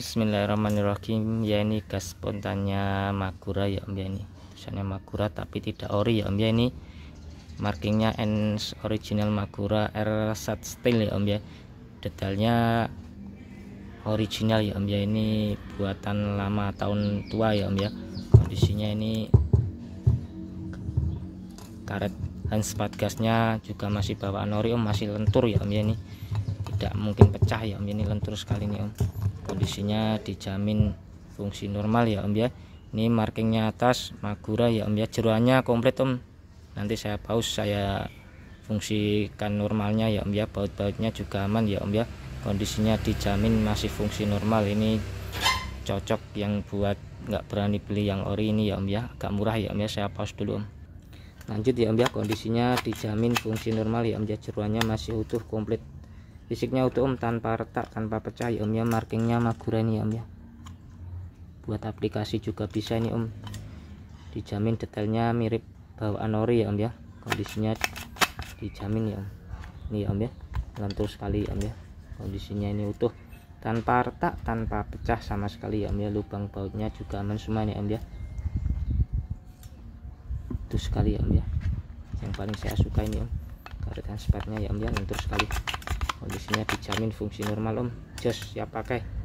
Bismillahirrahmanirrahim ya ini gas spontannya Makura ya Om ya ini tulisannya Makura tapi tidak ori ya Om ya ini markingnya N original Makura R sat steel ya Om ya detailnya original ya Om ya ini buatan lama tahun tua ya Om ya kondisinya ini karet handspat gasnya juga masih bawaan ori Om masih lentur ya Om ya ini tidak mungkin pecah ya Om ya ini lentur sekali nih Om kondisinya dijamin fungsi normal ya om ya ini markingnya atas magura ya om ya jeruannya komplit om nanti saya pause saya fungsikan normalnya ya om ya baut-bautnya juga aman ya om ya kondisinya dijamin masih fungsi normal ini cocok yang buat nggak berani beli yang ori ini ya om ya agak murah ya om ya saya pause dulu om lanjut ya om ya kondisinya dijamin fungsi normal ya om ya jeruannya masih utuh komplit fisiknya utuh om tanpa retak tanpa pecah ya om ya markingnya magura ini ya om ya buat aplikasi juga bisa nih om dijamin detailnya mirip bawaan ori ya om ya kondisinya dijamin ya om ini ya om ya lentur sekali ya om ya kondisinya ini utuh tanpa retak tanpa pecah sama sekali ya om ya lubang bautnya juga aman semua nih om ya itu sekali ya om ya yang paling saya suka ini om karetan sepatnya ya om ya lentur sekali kondisinya dijamin fungsi normal om jos siap pakai